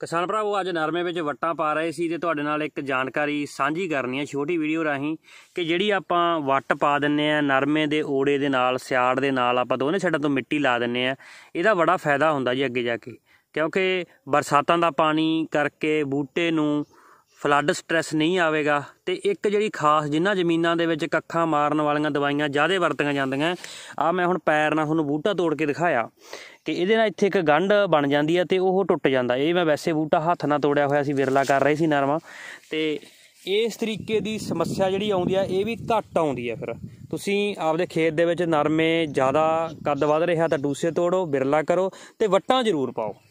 ਕਿਸਾਨ ਭਰਾਵੋ ਅੱਜ ਨਰਮੇ ਵਿੱਚ ਵੱਟਾਂ ਪਾ ਰਹੇ ਸੀ ਤੇ ਤੁਹਾਡੇ ਨਾਲ ਇੱਕ ਜਾਣਕਾਰੀ ਸਾਂਝੀ ਕਰਨੀ ਹੈ ਛੋਟੀ ਵੀਡੀਓ ਰਾਹੀਂ ਕਿ ਜਿਹੜੀ ਆਪਾਂ ਵੱਟ ਪਾ ਦਿੰਨੇ ਆ ਨਰਮੇ ਦੇ ਓੜੇ ਦੇ ਨਾਲ ਸਿਆੜ ਦੇ ਨਾਲ ਆਪਾਂ ਦੋਨੇ ਛੱਡਾਂ ਤੋਂ ਮਿੱਟੀ ਲਾ ਦਿੰਨੇ ਆ ਇਹਦਾ ਬੜਾ ਫਾਇਦਾ ਹੁੰਦਾ ਜੀ ਅੱਗੇ ਜਾ ਕੇ ਕਿਉਂਕਿ ਬਰਸਾਤਾਂ ਦਾ ਪਾਣੀ ਕਰਕੇ ਬੂਟੇ ਨੂੰ ਫਲੱਡ ਸਟ੍ਰੈਸ ਨਹੀਂ ਆਵੇਗਾ ਤੇ ਇੱਕ ਜਿਹੜੀ ਖਾਸ ਜਿਨ੍ਹਾਂ ਜ਼ਮੀਨਾਂ ਦੇ ਵਿੱਚ ਕੱਖਾਂ ਮਾਰਨ ਵਾਲੀਆਂ ਦਵਾਈਆਂ ਜ਼ਿਆਦਾ ਵਰਤੀਆਂ ਜਾਂਦੀਆਂ ਆ ਮੈਂ ਹੁਣ ਪੈਰ ਨਾਲ ਤੁਹਾਨੂੰ ਬੂਟਾ ਤੋੜ ਕੇ ਦਿਖਾਇਆ ਕਿ ਇਹਦੇ ਨਾਲ ਇੱਥੇ ਇੱਕ ਗੰਢ ਬਣ ਜਾਂਦੀ ਆ ਤੇ ਉਹ ਟੁੱਟ ਜਾਂਦਾ ਇਹ ਮੈਂ ਵੈਸੇ ਬੂਟਾ ਹੱਥ ਨਾਲ ਤੋੜਿਆ ਹੋਇਆ ਸੀ ਵਿਰਲਾ ਕਰ ਰਹੇ ਸੀ ਨਰਮਾ ਤੇ ਇਸ ਤਰੀਕੇ ਦੀ ਸਮੱਸਿਆ ਜਿਹੜੀ ਆਉਂਦੀ ਆ ਇਹ ਵੀ ਘੱਟ ਆਉਂਦੀ ਆ ਫਿਰ ਤੁਸੀਂ ਆਪਦੇ ਖੇਤ ਦੇ ਵਿੱਚ ਨਰਮੇ ਜ਼ਿਆਦਾ ਕੱਦ ਵੱਧ ਰਿਹਾ ਤਾਂ ਡੂਸੇ ਤੋੜੋ ਵਿਰਲਾ ਕਰੋ ਤੇ ਵੱਟਾਂ ਜ਼ਰੂਰ ਪਾਓ